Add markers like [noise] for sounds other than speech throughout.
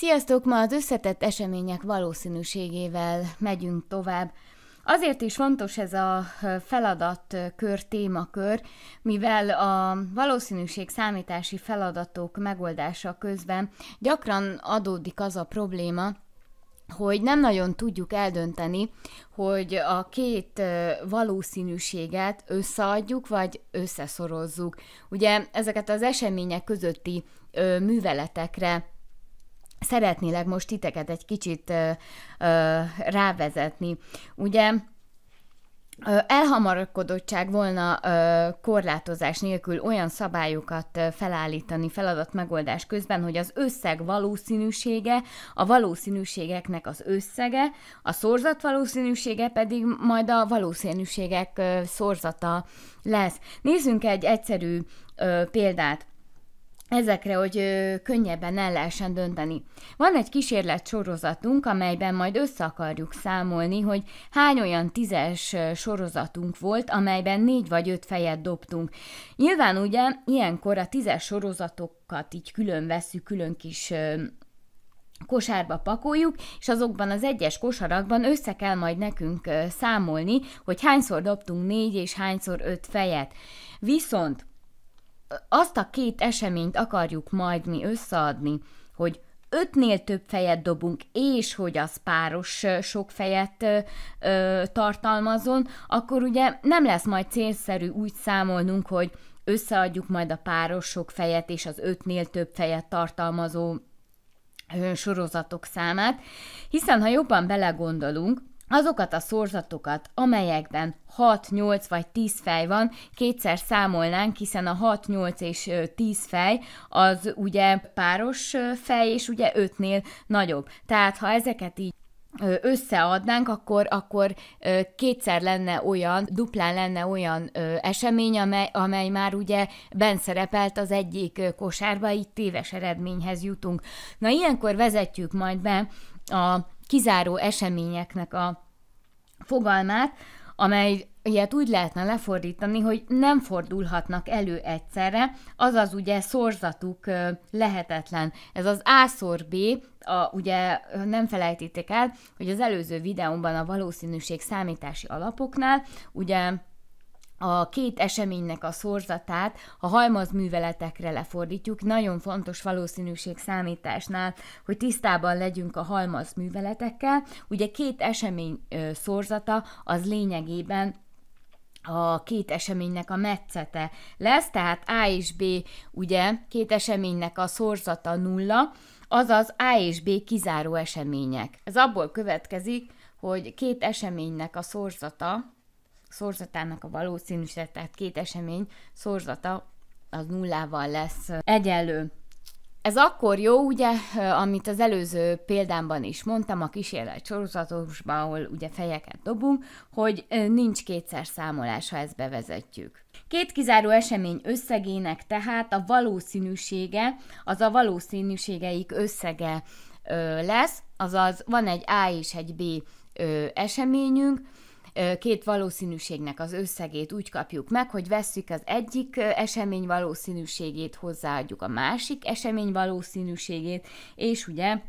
Sziasztok! Ma az összetett események valószínűségével megyünk tovább. Azért is fontos ez a feladatkör, témakör, mivel a valószínűség számítási feladatok megoldása közben gyakran adódik az a probléma, hogy nem nagyon tudjuk eldönteni, hogy a két valószínűséget összeadjuk, vagy összeszorozzuk. Ugye ezeket az események közötti műveletekre szeretnélek most titeket egy kicsit ö, ö, rávezetni. Ugye elhamarkodottság volna korlátozás nélkül olyan szabályokat felállítani feladat megoldás közben, hogy az összeg valószínűsége, a valószínűségeknek az összege, a szorzat valószínűsége pedig majd a valószínűségek szorzata lesz. Nézzünk egy egyszerű példát ezekre, hogy könnyebben el lehessen dönteni. Van egy kísérlet sorozatunk, amelyben majd össze akarjuk számolni, hogy hány olyan tízes sorozatunk volt, amelyben négy vagy öt fejet dobtunk. Nyilván ugye ilyenkor a tízes sorozatokat így külön veszük, külön kis kosárba pakoljuk, és azokban az egyes kosarakban össze kell majd nekünk számolni, hogy hányszor dobtunk négy és hányszor öt fejet. Viszont azt a két eseményt akarjuk majd mi összeadni, hogy ötnél több fejet dobunk, és hogy az páros sok fejet ö, tartalmazon, akkor ugye nem lesz majd célszerű úgy számolnunk, hogy összeadjuk majd a páros sok fejet és az ötnél több fejet tartalmazó sorozatok számát, hiszen ha jobban belegondolunk, Azokat a szorzatokat, amelyekben 6, 8 vagy 10 fej van, kétszer számolnánk, hiszen a 6, 8 és 10 fej az ugye páros fej, és ugye 5-nél nagyobb. Tehát ha ezeket így összeadnánk, akkor, akkor kétszer lenne olyan, duplán lenne olyan esemény, amely, amely már ugye ben szerepelt az egyik kosárba, így téves eredményhez jutunk. Na ilyenkor vezetjük majd be a kizáró eseményeknek a fogalmát, amely ilyet hát úgy lehetne lefordítani, hogy nem fordulhatnak elő egyszerre, azaz ugye szorzatuk lehetetlen. Ez az A szor B, a, ugye nem felejtítik el, hogy az előző videómban a valószínűség számítási alapoknál, ugye a két eseménynek a szorzatát a halmazműveletekre lefordítjuk. Nagyon fontos valószínűség számításnál, hogy tisztában legyünk a halmazműveletekkel. Ugye két esemény szorzata az lényegében a két eseménynek a metszete lesz, tehát A és B ugye két eseménynek a szorzata nulla, azaz A és B kizáró események. Ez abból következik, hogy két eseménynek a szorzata szorzatának a valószínűsége, tehát két esemény szorzata az nullával lesz egyenlő. Ez akkor jó, ugye, amit az előző példámban is mondtam, a kísérlet sorozatosban, ahol ugye fejeket dobunk, hogy nincs kétszer számolás, ha ezt bevezetjük. Két kizáró esemény összegének tehát a valószínűsége, az a valószínűségeik összege lesz, azaz van egy A és egy B eseményünk, két valószínűségnek az összegét úgy kapjuk meg, hogy vesszük az egyik esemény valószínűségét, hozzáadjuk a másik esemény valószínűségét, és ugye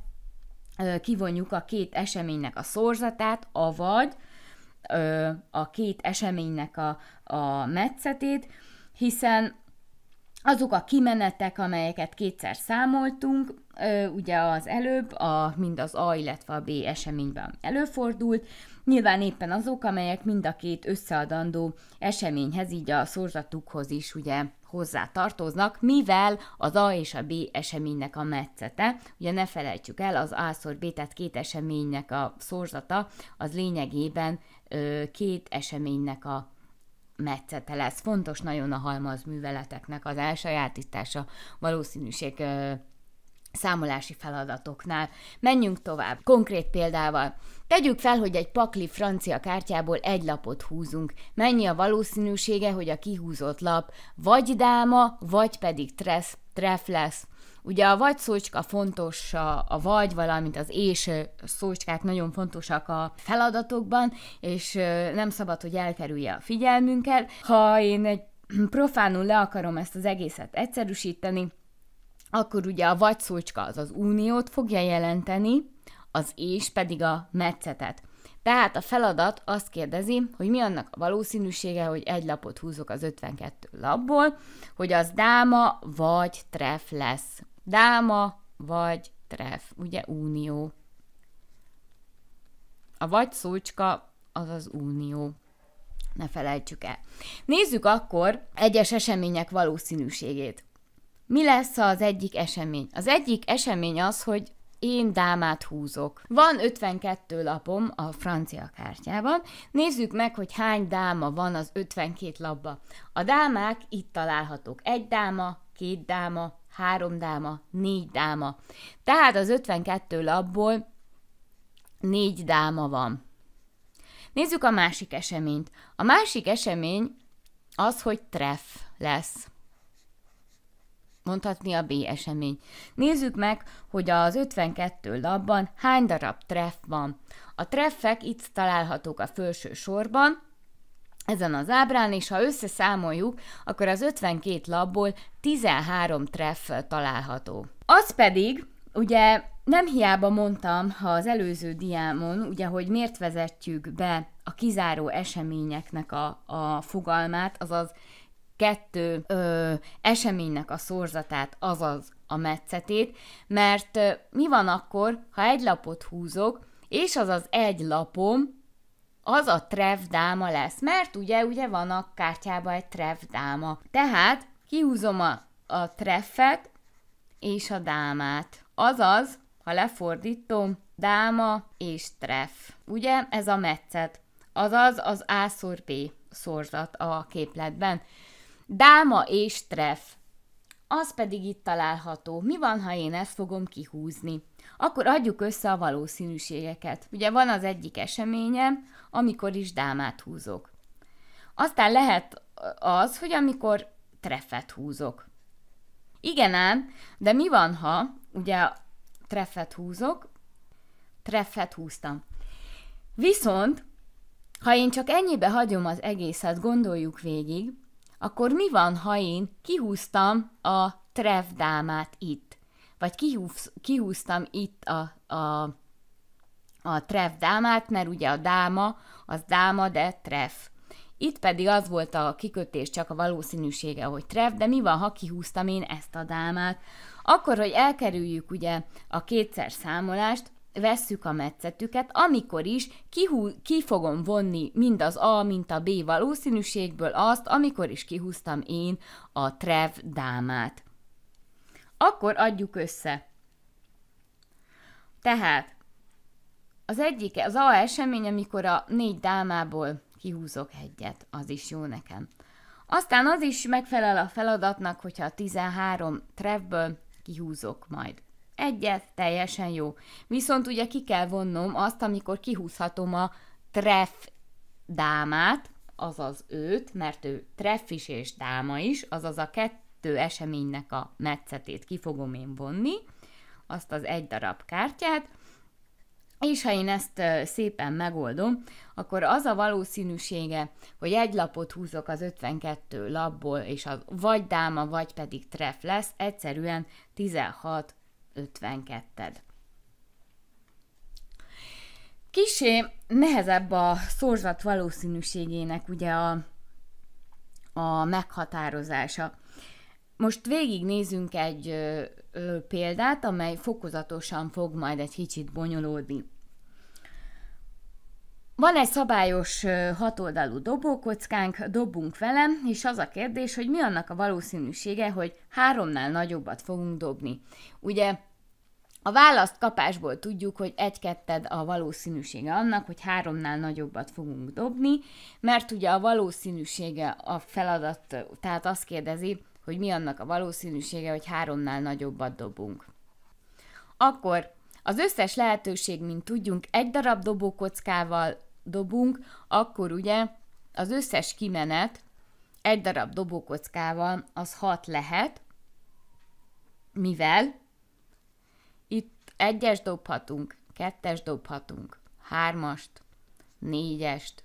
kivonjuk a két eseménynek a szorzatát, avagy a két eseménynek a, a metszetét, hiszen azok a kimenetek, amelyeket kétszer számoltunk, ugye az előbb, a, mind az A, illetve a B eseményben előfordult, Nyilván éppen azok, amelyek mind a két összeadandó eseményhez, így a szorzatukhoz is ugye hozzá tartoznak, mivel az A és a B eseménynek a metszete, ugye ne felejtsük el, az A szor B, tehát két eseménynek a szorzata, az lényegében ö, két eseménynek a metszete lesz. Fontos nagyon a halmaz műveleteknek az elsajátítása, valószínűség ö, számolási feladatoknál. Menjünk tovább. Konkrét példával. Tegyük fel, hogy egy pakli francia kártyából egy lapot húzunk. Mennyi a valószínűsége, hogy a kihúzott lap vagy dáma, vagy pedig tresz, tref lesz? Ugye a vagy szócska fontos a, a vagy, valamint az és szócskák nagyon fontosak a feladatokban, és nem szabad, hogy elkerülje a figyelmünket. Ha én egy [clears throat] profánul le akarom ezt az egészet egyszerűsíteni, akkor ugye a vagy szócska az az uniót fogja jelenteni, az és pedig a metszetet. Tehát a feladat azt kérdezi, hogy mi annak a valószínűsége, hogy egy lapot húzok az 52 lapból, hogy az dáma vagy tref lesz. Dáma vagy tref, ugye unió. A vagy szócska az az unió. Ne felejtsük el. Nézzük akkor egyes események valószínűségét mi lesz az egyik esemény? Az egyik esemény az, hogy én dámát húzok. Van 52 lapom a francia kártyában, nézzük meg, hogy hány dáma van az 52 lapba. A dámák itt találhatók. Egy dáma, két dáma, három dáma, négy dáma. Tehát az 52 lapból négy dáma van. Nézzük a másik eseményt. A másik esemény az, hogy treff lesz mondhatni a B esemény. Nézzük meg, hogy az 52 labban hány darab treff van. A treffek itt találhatók a felső sorban, ezen az ábrán, és ha összeszámoljuk, akkor az 52 labból 13 treff található. Az pedig, ugye nem hiába mondtam ha az előző diámon, ugye, hogy miért vezetjük be a kizáró eseményeknek a, a fogalmát, azaz kettő ö, eseménynek a szorzatát, azaz a metszetét, mert ö, mi van akkor, ha egy lapot húzok, és az az egy lapom, az a trevdáma lesz, mert ugye, ugye van a kártyában egy trevdáma. Tehát kihúzom a, a treffet és a dámát. Azaz, ha lefordítom, dáma és treff. Ugye ez a metszet, azaz az A szor B szorzat a képletben. Dáma és tref. Az pedig itt található. Mi van, ha én ezt fogom kihúzni? Akkor adjuk össze a valószínűségeket. Ugye van az egyik eseményem, amikor is dámát húzok. Aztán lehet az, hogy amikor treffet húzok. Igen ám, de mi van, ha ugye treffet húzok, treffet húztam. Viszont, ha én csak ennyibe hagyom az egészet, gondoljuk végig, akkor mi van, ha én kihúztam a trevdámát itt? Vagy kihúz, kihúztam itt a, a, a trevdámát, mert ugye a dáma az dáma, de tref. Itt pedig az volt a kikötés, csak a valószínűsége, hogy tref, de mi van, ha kihúztam én ezt a dámát? Akkor, hogy elkerüljük ugye a kétszer számolást, vesszük a metszetüket, amikor is kihú, ki fogom vonni mind az A, mint a B valószínűségből azt, amikor is kihúztam én a trev dámát. Akkor adjuk össze. Tehát az egyik, az A esemény, amikor a négy dámából kihúzok egyet, az is jó nekem. Aztán az is megfelel a feladatnak, hogyha a 13 trevből kihúzok majd egyet, teljesen jó. Viszont ugye ki kell vonnom azt, amikor kihúzhatom a treff dámát, azaz őt, mert ő treff is és dáma is, azaz a kettő eseménynek a metszetét ki fogom én vonni, azt az egy darab kártyát, és ha én ezt szépen megoldom, akkor az a valószínűsége, hogy egy lapot húzok az 52 lapból, és az vagy dáma, vagy pedig treff lesz, egyszerűen 16 52-ed. Kisé nehezebb a szorzat valószínűségének ugye a, a meghatározása. Most végignézünk egy ö, ö, példát, amely fokozatosan fog majd egy kicsit bonyolódni. Van egy szabályos hatoldalú dobókockánk, dobunk vele, és az a kérdés, hogy mi annak a valószínűsége, hogy háromnál nagyobbat fogunk dobni. Ugye a választ kapásból tudjuk, hogy egy-ketted a valószínűsége annak, hogy háromnál nagyobbat fogunk dobni, mert ugye a valószínűsége a feladat, tehát azt kérdezi, hogy mi annak a valószínűsége, hogy háromnál nagyobbat dobunk. Akkor az összes lehetőség, mint tudjunk, egy darab dobókockával dobunk, akkor ugye az összes kimenet egy darab dobókockával az 6 lehet, mivel egyes dobhatunk, kettes dobhatunk, hármast, négyest,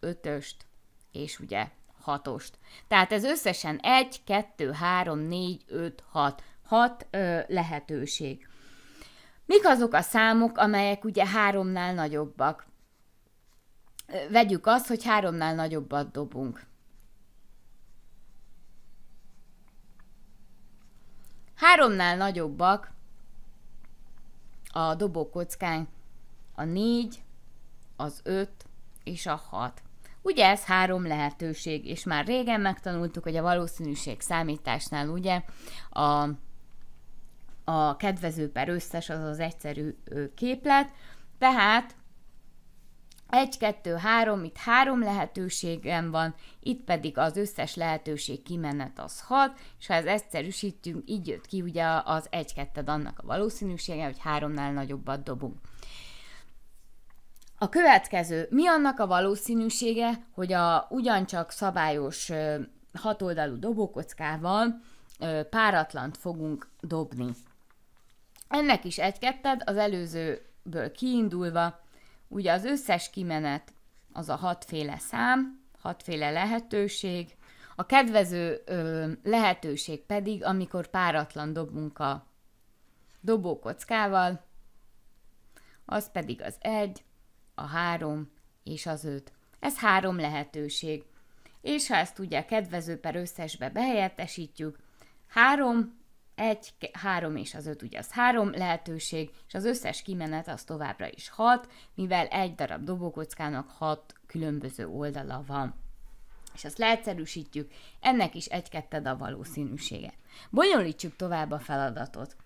ötöst, és ugye hatost. Tehát ez összesen egy, kettő, három, négy, öt, hat, hat ö, lehetőség. Mik azok a számok, amelyek ugye háromnál nagyobbak? Vegyük azt, hogy háromnál nagyobbat dobunk. Háromnál nagyobbak a dobókockánk a 4, az 5 és a 6. Ugye ez három lehetőség, és már régen megtanultuk, hogy a valószínűség számításnál ugye a, a kedvező per összes az az egyszerű képlet, tehát 1, 2, 3, itt három lehetőségem van, itt pedig az összes lehetőség kimenet az 6, és ha ezt egyszerűsítünk, így jött ki ugye az 1 2 annak a valószínűsége, hogy 3-nál nagyobbat dobunk. A következő, mi annak a valószínűsége, hogy a ugyancsak szabályos hatoldalú dobókockával páratlant fogunk dobni. Ennek is egy ketted, az előzőből kiindulva Ugye az összes kimenet az a hatféle szám, hatféle lehetőség, a kedvező ö, lehetőség pedig, amikor páratlan dobunk a dobókockával, az pedig az egy, a három és az öt. Ez három lehetőség. És ha ezt ugye a kedvező per összesbe behelyettesítjük, három egy, három és az öt ugye az három lehetőség, és az összes kimenet az továbbra is hat, mivel egy darab dobókockának hat különböző oldala van. És azt leegyszerűsítjük, ennek is egy-ketted a valószínűsége. Bonyolítsuk tovább a feladatot.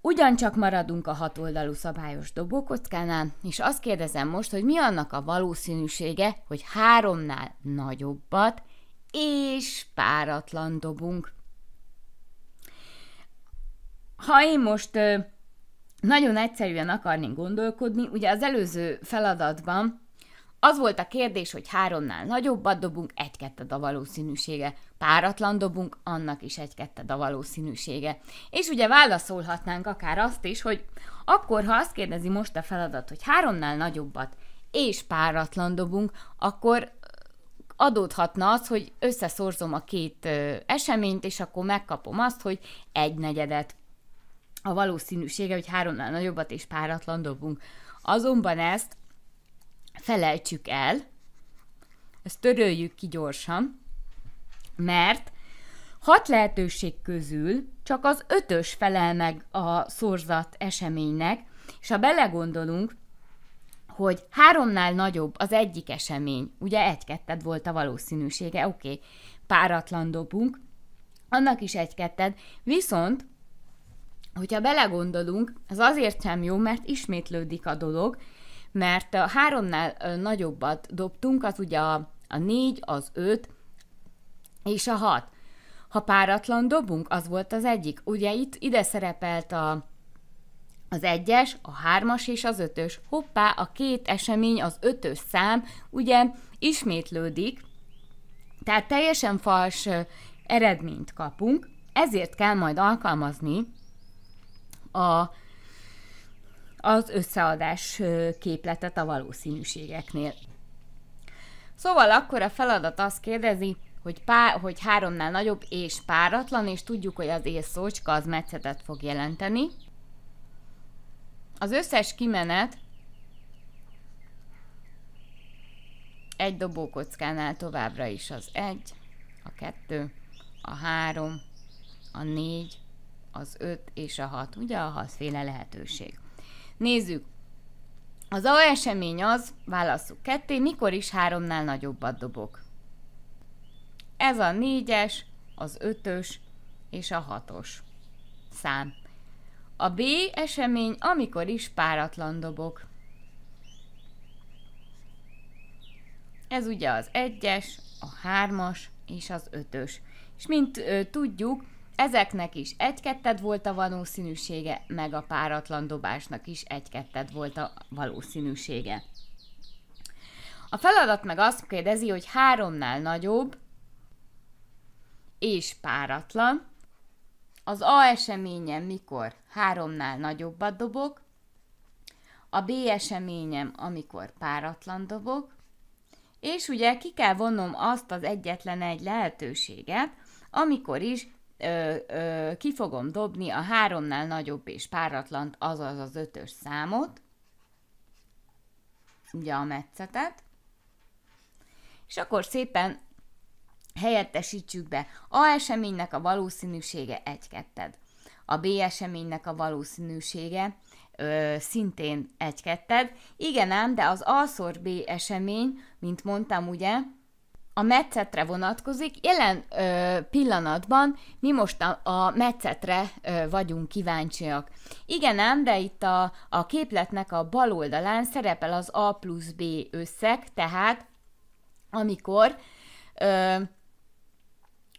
Ugyancsak maradunk a hatoldalú szabályos dobókockánál, és azt kérdezem most, hogy mi annak a valószínűsége, hogy háromnál nagyobbat és páratlan dobunk ha én most ö, nagyon egyszerűen akarnék gondolkodni, ugye az előző feladatban az volt a kérdés, hogy háromnál nagyobbat dobunk, egy-ketted a valószínűsége. Páratlan dobunk, annak is egy-ketted a valószínűsége. És ugye válaszolhatnánk akár azt is, hogy akkor, ha azt kérdezi most a feladat, hogy háromnál nagyobbat és páratlan dobunk, akkor adódhatna az, hogy összeszorzom a két ö, eseményt, és akkor megkapom azt, hogy egy negyedet a valószínűsége, hogy háromnál nagyobbat és páratlan dobunk. Azonban ezt felejtsük el, ezt töröljük ki gyorsan, mert hat lehetőség közül csak az ötös felel meg a szorzat eseménynek, és ha belegondolunk, hogy háromnál nagyobb az egyik esemény, ugye egy-ketted volt a valószínűsége, oké, okay, páratlan dobunk, annak is egy-ketted, viszont hogyha belegondolunk, ez azért sem jó, mert ismétlődik a dolog, mert a háromnál nagyobbat dobtunk, az ugye a, a négy, az öt és a hat. Ha páratlan dobunk, az volt az egyik. Ugye itt ide szerepelt a, az egyes, a hármas és az ötös. Hoppá, a két esemény, az ötös szám, ugye ismétlődik, tehát teljesen fals eredményt kapunk, ezért kell majd alkalmazni a, az összeadás képletet a valószínűségeknél. Szóval akkor a feladat azt kérdezi, hogy, pá, hogy háromnál nagyobb és páratlan, és tudjuk, hogy az észszócska az meccetet fog jelenteni. Az összes kimenet egy dobókockánál továbbra is az egy, a kettő, a három, a négy az 5 és a 6, ugye a 6 féle lehetőség. Nézzük, az A esemény az, válaszuk ketté, mikor is háromnál nagyobbat dobok. Ez a négyes, az ötös és a hatos szám. A B esemény, amikor is páratlan dobok. Ez ugye az egyes, a hármas és az ötös. És mint ö, tudjuk, Ezeknek is egy-ketted volt a valószínűsége, meg a páratlan dobásnak is egy-ketted volt a valószínűsége. A feladat meg azt kérdezi, hogy háromnál nagyobb és páratlan, az A eseményem, mikor háromnál nagyobbat dobok, a B eseményem, amikor páratlan dobok, és ugye ki kell vonnom azt az egyetlen egy lehetőséget, amikor is ö, ö, ki fogom dobni a háromnál nagyobb és páratlant, azaz az ötös számot, ugye a metszetet, és akkor szépen helyettesítsük be A eseménynek a valószínűsége egy-ketted. a B eseménynek a valószínűsége ö, szintén egy-ketted. Igen ám, de az A szor B esemény, mint mondtam ugye, a metszetre vonatkozik. Jelen ö, pillanatban mi most a, a metszetre ö, vagyunk kíváncsiak. Igen ám, de itt a, a képletnek a bal oldalán szerepel az A plusz B összeg, tehát amikor ö,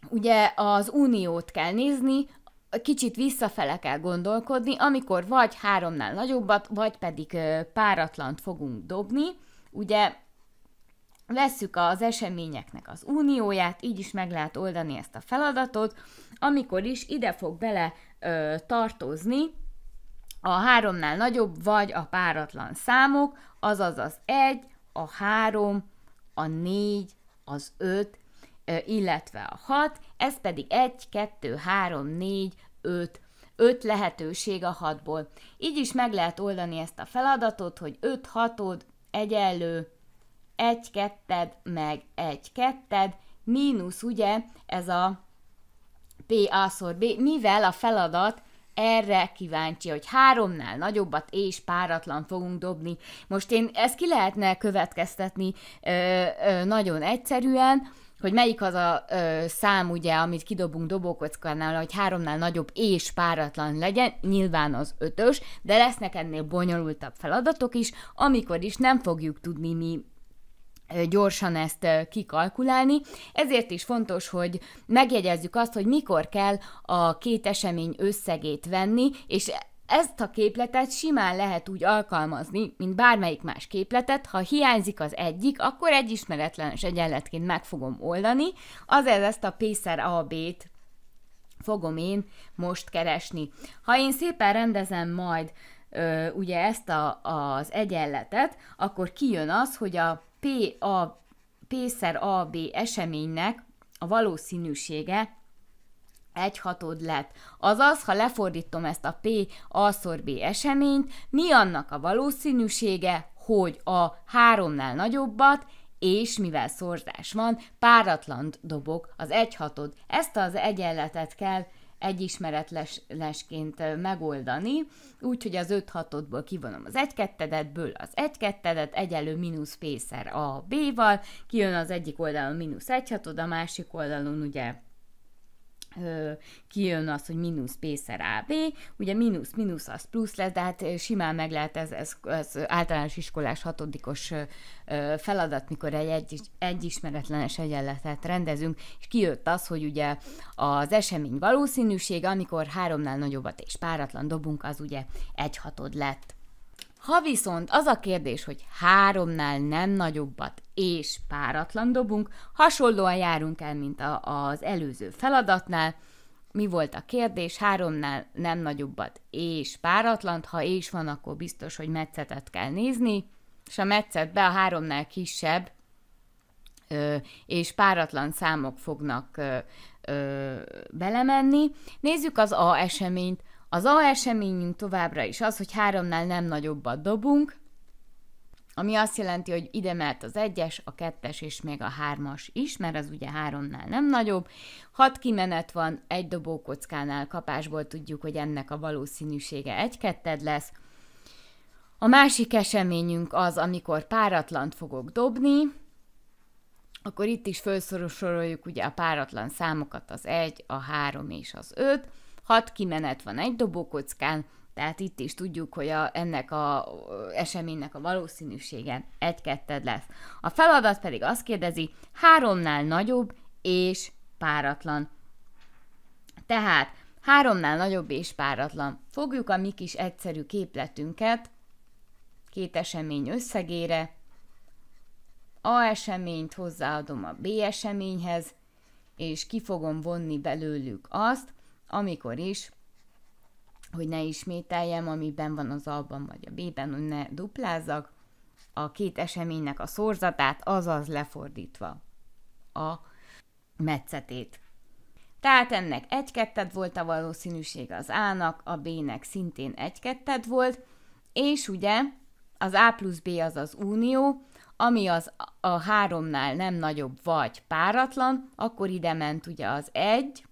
ugye az uniót kell nézni, kicsit visszafele kell gondolkodni, amikor vagy háromnál nagyobbat, vagy pedig páratlant fogunk dobni, ugye Vesszük az eseményeknek az unióját, így is meg lehet oldani ezt a feladatot, amikor is ide fog bele ö, tartozni a háromnál nagyobb vagy a páratlan számok, azaz az egy, a három, a négy, az öt, ö, illetve a hat, ez pedig egy, kettő, három, négy, öt, öt lehetőség a hatból. Így is meg lehet oldani ezt a feladatot, hogy öt hatod egyenlő egy ketted, meg egy ketted, mínusz ugye ez a PA szor B, mivel a feladat erre kíváncsi, hogy háromnál nagyobbat és páratlan fogunk dobni. Most én ezt ki lehetne következtetni ö, ö, nagyon egyszerűen, hogy melyik az a ö, szám, ugye, amit kidobunk dobókockánál, hogy háromnál nagyobb és páratlan legyen, nyilván az ötös, de lesznek ennél bonyolultabb feladatok is, amikor is nem fogjuk tudni mi gyorsan ezt kikalkulálni. Ezért is fontos, hogy megjegyezzük azt, hogy mikor kell a két esemény összegét venni, és ezt a képletet simán lehet úgy alkalmazni, mint bármelyik más képletet, ha hiányzik az egyik, akkor egy ismeretlenes egyenletként meg fogom oldani, azért ezt a Pacer AB-t fogom én most keresni. Ha én szépen rendezem majd ö, ugye ezt a, az egyenletet, akkor kijön az, hogy a P, a, P szer B eseménynek a valószínűsége egy hatod lett. Azaz, ha lefordítom ezt a P A szor B eseményt, mi annak a valószínűsége, hogy a háromnál nagyobbat, és mivel szorzás van, páratlant dobok az egyhatod. Ezt az egyenletet kell egy ismeretlesként megoldani, úgyhogy az 5-6-ból kivonom az 1-2-edből, az 1-2-edet egyenlő mínusz pészer a B-val, kijön az egyik oldalon mínusz 1 6 a másik oldalon ugye kijön az, hogy mínusz P szer AB, ugye mínusz, mínusz az plusz lesz, de hát simán meg lehet ez, ez, ez általános iskolás hatodikos feladat, mikor egy, egy, egy ismeretlenes egyenletet rendezünk, és kijött az, hogy ugye az esemény valószínűsége, amikor háromnál nagyobbat és páratlan dobunk, az ugye egy hatod lett. Ha viszont az a kérdés, hogy háromnál nem nagyobbat és páratlan dobunk, hasonlóan járunk el, mint a, az előző feladatnál, mi volt a kérdés, háromnál nem nagyobbat és páratlan. ha és van, akkor biztos, hogy metszetet kell nézni, és a metszetbe a háromnál kisebb ö, és páratlan számok fognak ö, ö, belemenni. Nézzük az A eseményt. Az A eseményünk továbbra is az, hogy háromnál nem nagyobbat dobunk, ami azt jelenti, hogy ide mehet az egyes, a kettes és még a hármas is, mert az ugye háromnál nem nagyobb. Hat kimenet van, egy dobókockánál kapásból tudjuk, hogy ennek a valószínűsége egy ketted lesz. A másik eseményünk az, amikor páratlant fogok dobni, akkor itt is felszorosoroljuk ugye a páratlan számokat, az 1, a 3 és az 5 hat kimenet van egy dobókockán, tehát itt is tudjuk, hogy a, ennek a eseménynek a valószínűsége egy-ketted lesz. A feladat pedig azt kérdezi, háromnál nagyobb és páratlan. Tehát háromnál nagyobb és páratlan. Fogjuk a mi kis egyszerű képletünket két esemény összegére, A eseményt hozzáadom a B eseményhez, és ki fogom vonni belőlük azt, amikor is, hogy ne ismételjem, amiben van az alban vagy a B-ben, hogy ne duplázzak, a két eseménynek a szorzatát, azaz lefordítva a metszetét. Tehát ennek egy ketted volt a valószínűsége az A-nak, a B-nek szintén egy ketted volt, és ugye az A plusz B az az unió, ami az a háromnál nem nagyobb vagy páratlan, akkor ide ment ugye az egy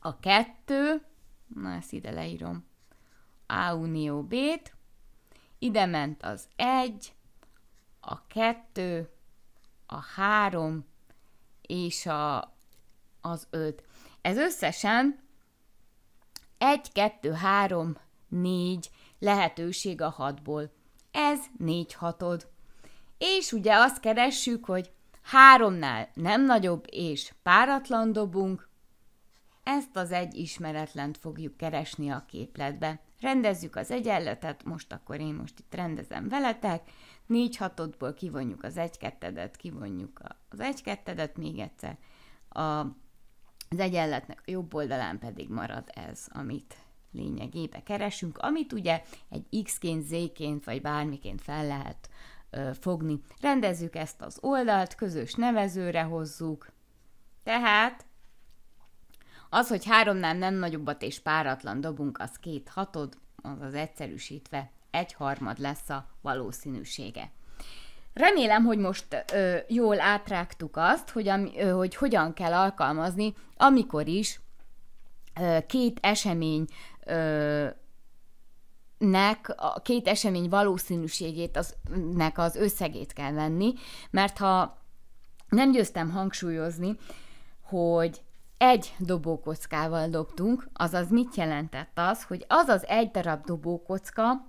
a kettő, na ezt ide leírom, A unió B-t, ide ment az egy, a kettő, a három, és a, az öt. Ez összesen egy, kettő, három, négy lehetőség a hatból. Ez négy hatod. És ugye azt keressük, hogy háromnál nem nagyobb és páratlan dobunk, ezt az egy ismeretlent fogjuk keresni a képletbe. Rendezzük az egyenletet, most akkor én most itt rendezem veletek, négy hatodból kivonjuk az egy kettedet, kivonjuk az egy kettedet, még egyszer. A, az egyenletnek a jobb oldalán pedig marad ez, amit lényegébe keresünk, amit ugye egy x-ként, z-ként vagy bármiként fel lehet ö, fogni. Rendezzük ezt az oldalt, közös nevezőre hozzuk, tehát az, hogy háromnál nem nagyobbat és páratlan dobunk, az két hatod, az az egyszerűsítve egy harmad lesz a valószínűsége. Remélem, hogy most ö, jól átrágtuk azt, hogy, ami, ö, hogy hogyan kell alkalmazni, amikor is ö, két esemény ö, nek a két esemény valószínűségét az, nek az összegét kell venni, mert ha nem győztem hangsúlyozni, hogy egy dobókockával dobtunk, azaz mit jelentett az, hogy az az egy darab dobókocka,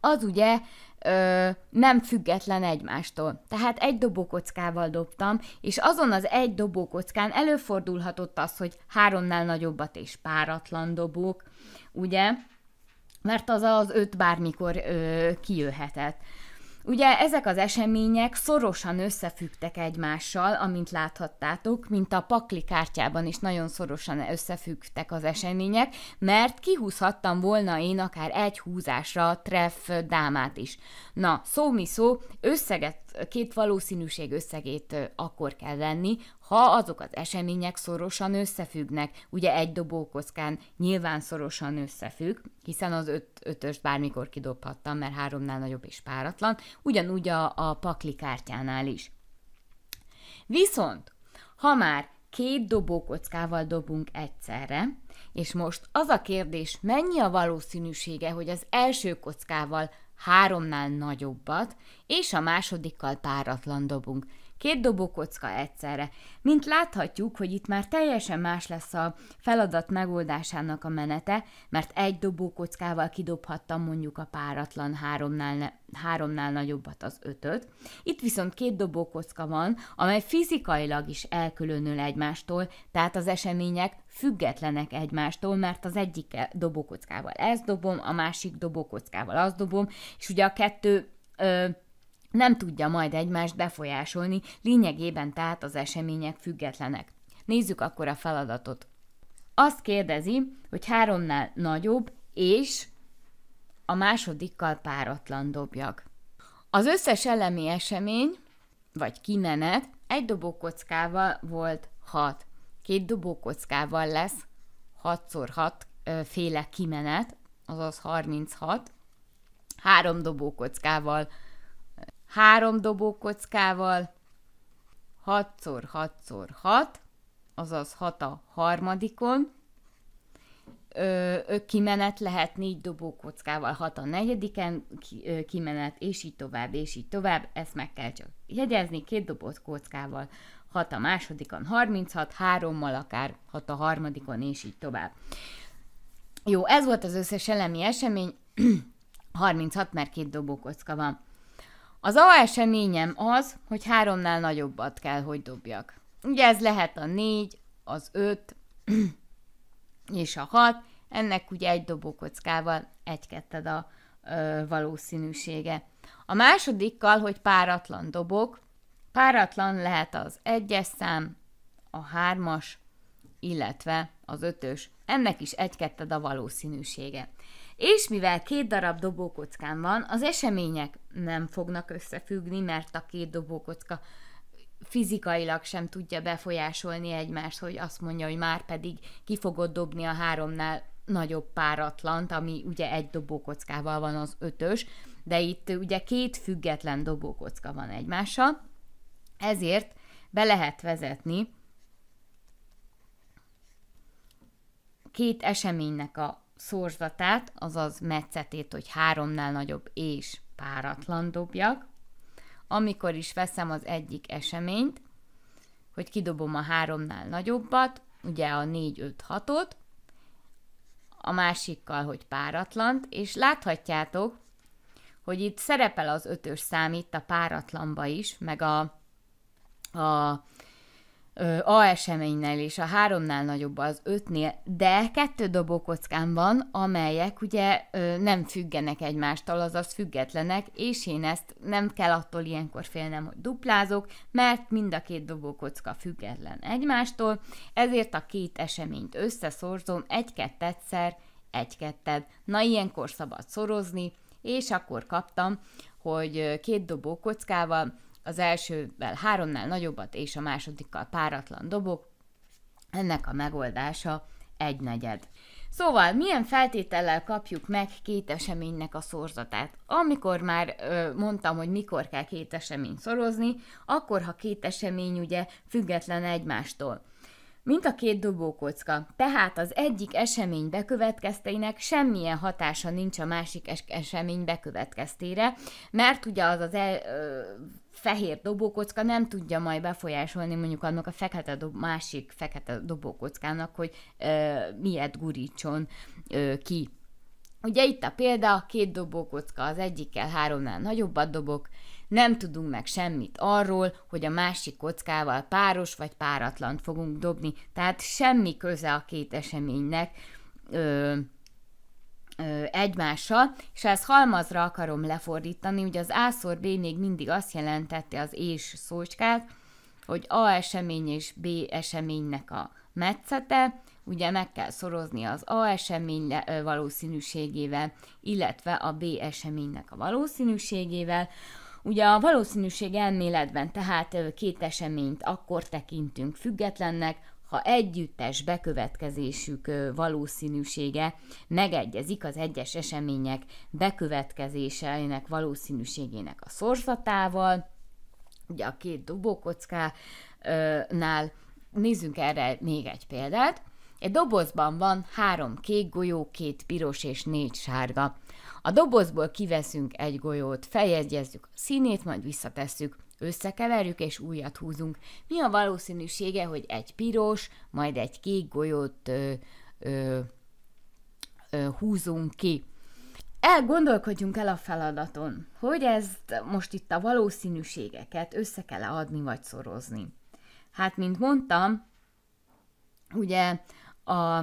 az ugye ö, nem független egymástól. Tehát egy dobókockával dobtam, és azon az egy dobókockán előfordulhatott az, hogy háromnál nagyobbat és páratlan dobók, ugye? Mert az az öt bármikor ö, kijöhetett. Ugye ezek az események szorosan összefüggtek egymással, amint láthattátok, mint a pakli kártyában is nagyon szorosan összefüggtek az események, mert kihúzhattam volna én akár egy húzásra treff dámát is. Na, szó mi szó, összeget, két valószínűség összegét akkor kell venni, ha azok az események szorosan összefüggnek, ugye egy dobókockán nyilván szorosan összefügg, hiszen az öt, ötöst bármikor kidobhattam, mert háromnál nagyobb és páratlan, ugyanúgy a, a pakli kártyánál is. Viszont, ha már két dobókockával dobunk egyszerre, és most az a kérdés, mennyi a valószínűsége, hogy az első kockával háromnál nagyobbat, és a másodikkal páratlan dobunk. Két dobókocka egyszerre. Mint láthatjuk, hogy itt már teljesen más lesz a feladat megoldásának a menete, mert egy dobókockával kidobhattam mondjuk a páratlan háromnál, ne, háromnál nagyobbat az ötöt. Itt viszont két dobókocka van, amely fizikailag is elkülönül egymástól, tehát az események függetlenek egymástól, mert az egyik dobókockával ezt dobom, a másik dobókockával azt dobom, és ugye a kettő... Ö, nem tudja majd egymást befolyásolni, lényegében tehát az események függetlenek. Nézzük akkor a feladatot. Azt kérdezi, hogy háromnál nagyobb és a másodikkal páratlan dobjak. Az összes elemi esemény, vagy kimenet egy dobókockával volt 6. Két dobókockával lesz 6x6 féle kimenet, azaz 36. Három dobókockával három dobókockával, 6x6x6, azaz 6 a harmadikon, ö, kimenet lehet négy dobókockával, 6 a negyediken ki, ö, kimenet, és így tovább, és így tovább, ezt meg kell csak jegyezni, két dobókockával, 6 a másodikon 36, 3-mal akár 6 a harmadikon, és így tovább. Jó, ez volt az összes elemi esemény, 36, [clears throat] mert két dobókocka van. Az A eseményem az, hogy háromnál nagyobbat kell, hogy dobjak. Ugye ez lehet a négy, az öt [clears throat] és a hat, ennek ugye egy dobókockával egy-ketted a ö, valószínűsége. A másodikkal, hogy páratlan dobok, páratlan lehet az egyes szám, a hármas, illetve az ötös. Ennek is egy-ketted a valószínűsége. És mivel két darab dobókockán van, az események nem fognak összefüggni, mert a két dobókocka fizikailag sem tudja befolyásolni egymást, hogy azt mondja, hogy már pedig ki fogod dobni a háromnál nagyobb páratlant, ami ugye egy dobókockával van az ötös, de itt ugye két független dobókocka van egymással, ezért be lehet vezetni két eseménynek a szorzatát, azaz metszetét, hogy háromnál nagyobb és páratlan dobjak. Amikor is veszem az egyik eseményt, hogy kidobom a háromnál nagyobbat, ugye a 4-5-6-ot, a másikkal, hogy páratlant, és láthatjátok, hogy itt szerepel az ötös szám itt a páratlanba is, meg a, a a eseménynél is, a háromnál nagyobb az ötnél, de kettő dobókockám van, amelyek ugye nem függenek egymástól, azaz függetlenek, és én ezt nem kell attól ilyenkor félnem, hogy duplázok, mert mind a két dobókocka független egymástól, ezért a két eseményt összeszorzom egy-kettetszer, egy-ketted. Na ilyenkor szabad szorozni, és akkor kaptam, hogy két dobókockával az elsővel háromnál nagyobbat és a másodikkal páratlan dobok, ennek a megoldása egy negyed. Szóval, milyen feltétellel kapjuk meg két eseménynek a szorzatát? Amikor már ö, mondtam, hogy mikor kell két esemény szorozni, akkor, ha két esemény ugye független egymástól. Mint a két dobókocka, tehát az egyik esemény bekövetkezteinek semmilyen hatása nincs a másik es- esemény bekövetkeztére, mert ugye az az el, ö, fehér dobókocka nem tudja majd befolyásolni mondjuk annak a fekete dob, másik fekete dobókockának, hogy ö, miért gurítson ö, ki. Ugye itt a példa, a két dobókocka, az egyikkel háromnál nagyobbat dobok, nem tudunk meg semmit arról, hogy a másik kockával páros vagy páratlan fogunk dobni, tehát semmi köze a két eseménynek. Ö, egymással, és ezt halmazra akarom lefordítani, ugye az ászor B még mindig azt jelentette az és e szócskát, hogy A esemény és B eseménynek a metszete, ugye meg kell szorozni az A esemény valószínűségével, illetve a B eseménynek a valószínűségével. Ugye a valószínűség elméletben tehát két eseményt akkor tekintünk függetlennek, ha együttes bekövetkezésük valószínűsége megegyezik az egyes események bekövetkezésének valószínűségének a szorzatával, ugye a két dobókockánál, nézzünk erre még egy példát. Egy dobozban van három kék golyó, két piros és négy sárga. A dobozból kiveszünk egy golyót, feljegyezzük a színét, majd visszatesszük. Összekeverjük és újat húzunk. Mi a valószínűsége, hogy egy piros, majd egy kék golyót ö, ö, ö, húzunk ki? Elgondolkodjunk el a feladaton, hogy ezt most itt a valószínűségeket össze kell adni vagy szorozni. Hát, mint mondtam, ugye a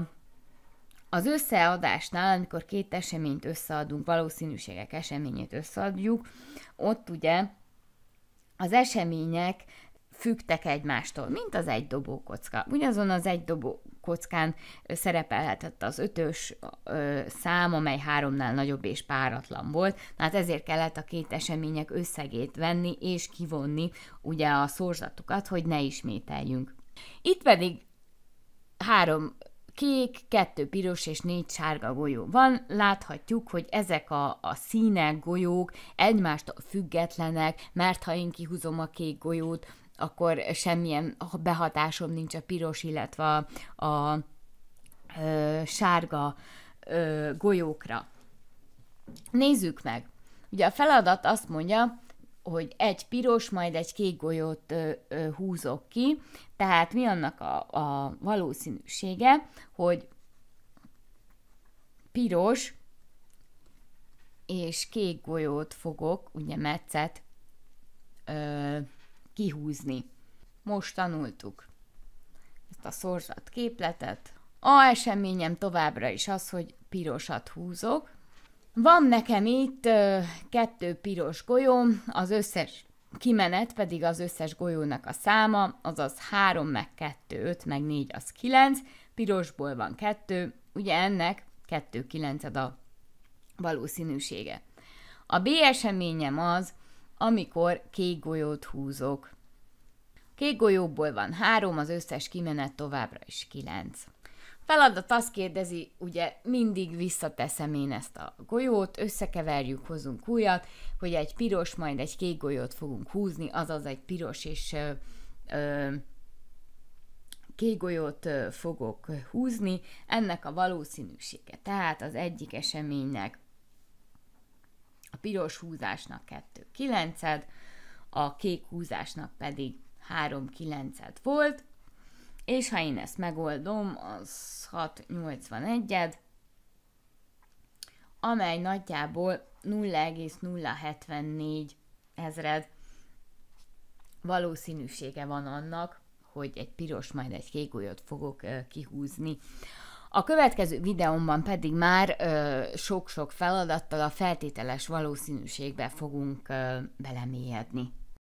az összeadásnál, amikor két eseményt összeadunk, valószínűségek eseményét összeadjuk, ott ugye az események fügtek egymástól, mint az egy dobókocka. Ugyanazon az egy dobókockán szerepelhetett az ötös ö, szám, amely háromnál nagyobb és páratlan volt, tehát ezért kellett a két események összegét venni és kivonni ugye a szorzatukat, hogy ne ismételjünk. Itt pedig három kék, kettő piros és négy sárga golyó van. Láthatjuk, hogy ezek a, a színek, golyók egymástól függetlenek, mert ha én kihúzom a kék golyót, akkor semmilyen behatásom nincs a piros, illetve a, a ö, sárga ö, golyókra. Nézzük meg. Ugye a feladat azt mondja, hogy egy piros, majd egy kék golyót ö, ö, húzok ki, tehát mi annak a, a valószínűsége, hogy piros és kék golyót fogok, ugye meccet ö, kihúzni. Most tanultuk ezt a szorzat képletet. A eseményem továbbra is az, hogy pirosat húzok, van nekem itt ö, kettő piros golyóm, az összes kimenet pedig az összes golyónak a száma, azaz 3 meg 2, 5 meg 4 az 9, pirosból van 2, ugye ennek 2 9 a valószínűsége. A B eseményem az, amikor kék golyót húzok. Kék golyóból van 3, az összes kimenet továbbra is 9. Feladat azt kérdezi, ugye mindig visszateszem én ezt a golyót, összekeverjük, hozunk újat, hogy egy piros, majd egy kék golyót fogunk húzni, azaz egy piros és ö, ö, kék golyót ö, fogok húzni, ennek a valószínűsége. Tehát az egyik eseménynek, a piros húzásnak 2,9-ed, a kék húzásnak pedig 3,9-ed volt, és ha én ezt megoldom, az 6,81-ed, amely nagyjából 0,074 ezred valószínűsége van annak, hogy egy piros, majd egy kék golyót fogok kihúzni. A következő videómban pedig már sok-sok feladattal a feltételes valószínűségbe fogunk uh, belemélyedni.